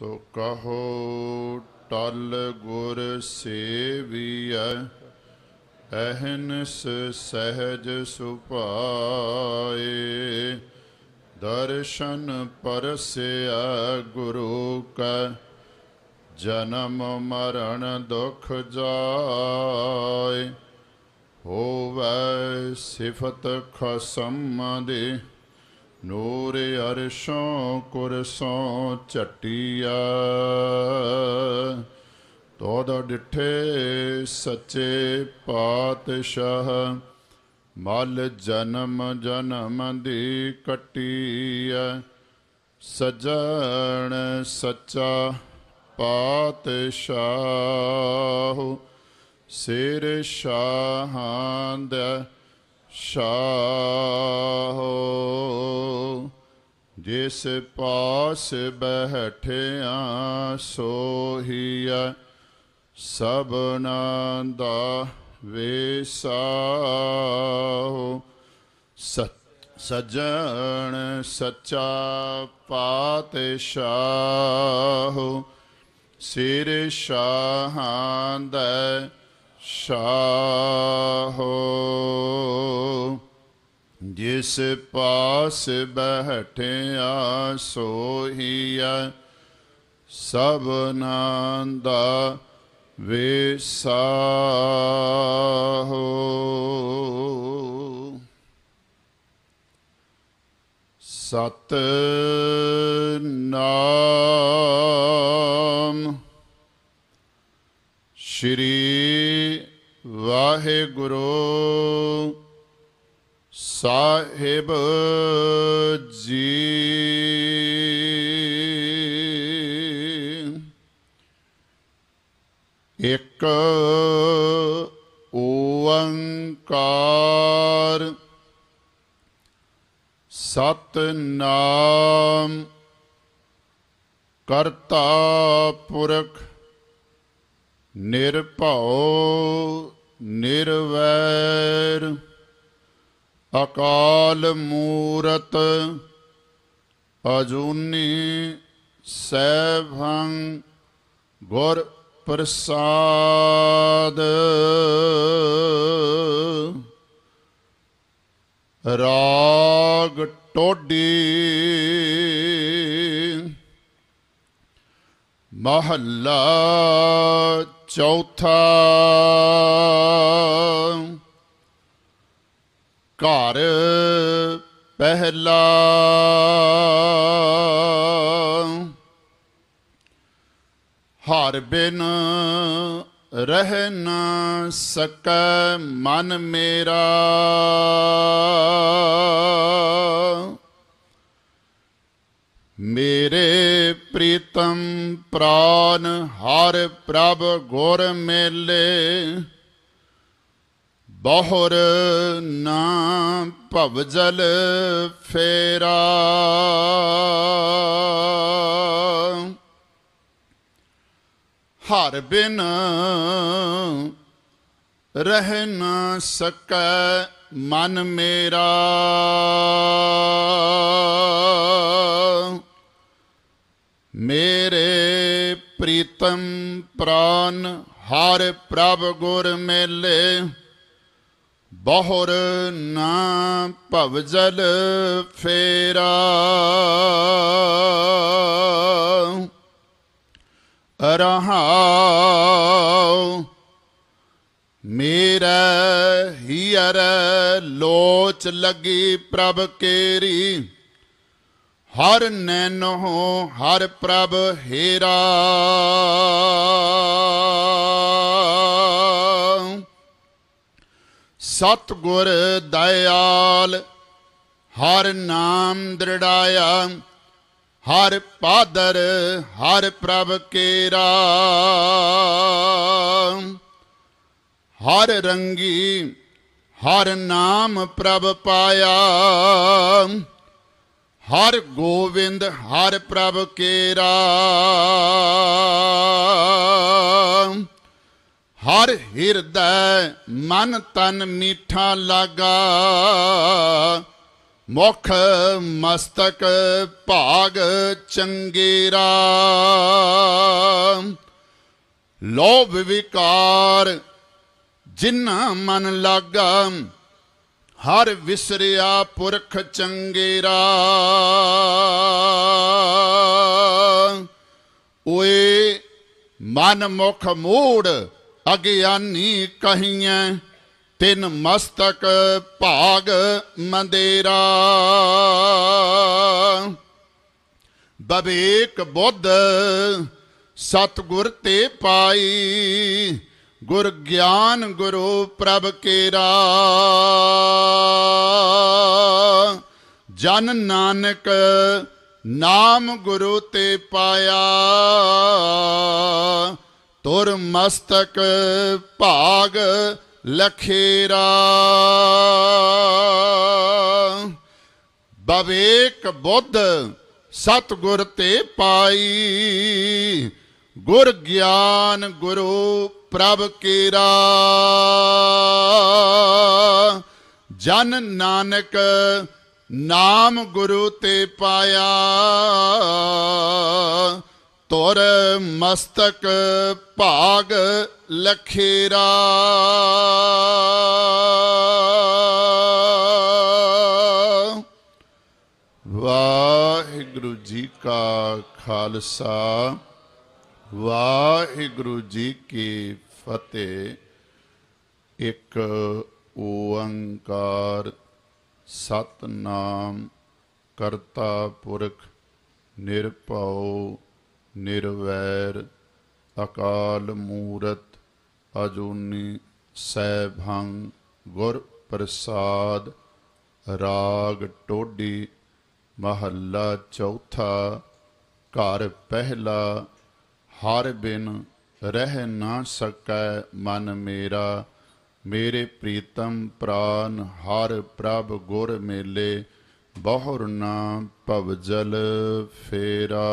ਸੋ ਕਹੋ ਟਲ ਗੁਰ ਸੇਵੀਐ ਅਹਨਸ ਸਹਿਜ ਸੁਭਾਏ ਦਰਸ਼ਨ ਪਰਸਿਆ ਗੁਰੂ ਕਾ ਜਨਮ ਮਰਨ ਦੁਖ ਜਾਏ ਹੋਵੇ ਸਿਫਤ ਖਸਮ ਦੇ ਨੂਰ ਅਰਸ਼ੋਂ ਕੁਰਸੋਂ ਚਟਿਆ ਤੋਦ ਡਿਠੇ ਸੱਚੇ ਪਾਤਸ਼ਾਹ ਮਲ ਜਨਮ ਜਨਮ ਦੀ ਕਟਿਆ ਸਜਣ ਸੱਚਾ ਪਾਤਸ਼ਾਹ ਸਿਰ ਸ਼ਾਹਾਂ ਦਾ ਸ਼ਾਹ ਜਿਸ ਪਾਸ ਬਹਿਠਿਆ ਸੋਹੀਐ ਸਭਨਾ ਦਾ ਵੇਸਾਹੋ ਸਜਣ ਸੱਚਾ ਪਾਤਸ਼ਾਹ ਸਿਰ ਸ਼ਾਹਾਂ ਦਾ ਸ਼ਾਹੋ ਜਿਸ ਪਾਸ ਬਹਿਠਿਆ ਸੋਹੀਐ ਸਭਨਾਂ ਦਾ ਵਿਸਾਹੋ ਸਤ ਨਾਮ ਸ਼੍ਰੀ ਵਾਹਿਗੁਰੂ ਸਾਹਿਬ ਜੀ ਇੱਕ ਓੰਕਾਰ ਸਤਨਾਮ ਕਰਤਾ ਪੁਰਖ ਨਿਰਭਉ ਨਿਰਵੈਰ ਅਕਾਲ ਮੂਰਤ ਅਜੂਨੀ ਸੈਭੰ ਗੁਰ ਪ੍ਰਸਾਦ ਰਾਗ ਟੋਡੀ ਮਹੱਲਾ ਚੌਥਾ ਘਰ ਪਹਿਲਾ ਹਰ ਬਿਨ ਰਹਿ ਨਾ ਸਕੈ ਮਨ ਮੇਰਾ ਮੇਰੇ ਪ੍ਰੀਤਮ ਪ੍ਰਾਨ ਹਰ ਪ੍ਰਭ ਗੁਰ ਮੇਲੇ ਬਹੁਰ ਨਾ ਭਵਜਲ ਫੇਰਾ ਹਰ ਬਿਨ ਰਹਿ ਨਾ ਸਕੈ ਮਨ ਮੇਰਾ ਮੇਰੇ ਪ੍ਰੀਤਮ ਪ੍ਰਾਨ ਹਰ ਪ੍ਰਭ ਗੁਰ ਮੇਲੇ ਬਹੁਰ ਨਾ ਭਵਜਲ ਫੇਰਾ ਰਹਾਉ ਮੇਰਾ ਹੀਰ ਲੋਚ ਲੱਗੀ ਪ੍ਰਭ ਕੇਰੀ ਹਰ ਨੈਨੋ ਹਰ ਪ੍ਰਭ ਹੀਰਾ ਸਤ ਗੁਰ ਦਇਆਲ ਹਰ ਨਾਮ ਦ੍ਰਿੜਾਇਆ ਹਰ ਪਾਦਰ ਹਰ ਪ੍ਰਭ ਕੇਰਾ ਹਰ ਰੰਗੀ ਹਰ ਨਾਮ ਪ੍ਰਭ ਪਾਇਆ ਹਰ ਗੋਵਿੰਦ ਹਰ ਪ੍ਰਭ ਕੇਰਾ ਹਰ ਹਿਰਦੈ ਮਨ ਤਨ ਮੀਠਾ ਲਾਗਾ ਮੁਖ ਮਸਤਕ ਭਾਗ ਚੰਗੇਰਾ ਲੋਭ ਵਿਕਾਰ ਜਿਨਾ ਮਨ ਲਾਗਾ ਹਰ ਵਿਸਰਿਆ ਪੁਰਖ ਚੰਗੇਰਾ ਓਏ ਮਨ ਮੁਖ ਮੂੜ ਅਗਿਆਨੀ ਕਹੀਐ ਤਿਨ ਮਸਤਕ ਭਾਗ ਮੰਦੇਰਾ ਬਬੇਕ ਬੁੱਧ ਸਤਗੁਰ ਤੇ ਪਾਈ ਗੁਰ ਗਿਆਨ ਗੁਰੂ ਪ੍ਰਭ ਕੇਰਾ ਜਨ ਨਾਨਕ ਨਾਮ ਗੁਰੂ ਤੇ ਪਾਇਆ ਤੁਰ ਮਸਤਕ ਭਾਗ ਲਖੇਰਾ ਬਵੇਕ ਬੁੱਧ ਸਤ ਗੁਰ ਤੇ ਪਾਈ ਗੁਰ ਗਿਆਨ ਗੁਰੂ ਪ੍ਰਭ ਕੇਰਾ ਜਨ ਨਾਨਕ ਨਾਮ ਗੁਰੂ ਤੇ ਪਾਇਆ ਤੁਰ ਮਸਤਕ ਭਾਗ ਲਖੇਰਾ ਵਾਹਿਗੁਰੂ ਜੀ ਕਾ ਖਾਲਸਾ ਵਾਹਿਗੁਰੂ ਜੀ ਕੀ ਫਤਿਹ ਇੱਕ ਓੰਕਾਰ ਸਤਨਾਮ ਕਰਤਾ ਪੁਰਖ ਨਿਰਭਉ ਨਿਰਵੈਰ ਅਕਾਲ ਮੂਰਤ ਅਜੂਨੀ ਸੈਭੰ ਗੁਰ ਪ੍ਰਸਾਦ ਰਾਗ ਟੋਡੀ ਮਹੱਲਾ ਚੌਥਾ ਘਰ ਪਹਿਲਾ ਹਰ ਬਿਨ ਰਹਿ ਨਾ ਸਕੈ ਮਨ ਮੇਰਾ ਮੇਰੇ ਪ੍ਰੀਤਮ ਪ੍ਰਾਨ ਹਰ ਪ੍ਰਭ ਗੁਰ ਮੇਲੇ ਬਹੁਰ ਨਾ ਭਵ ਜਲ ਫੇਰਾ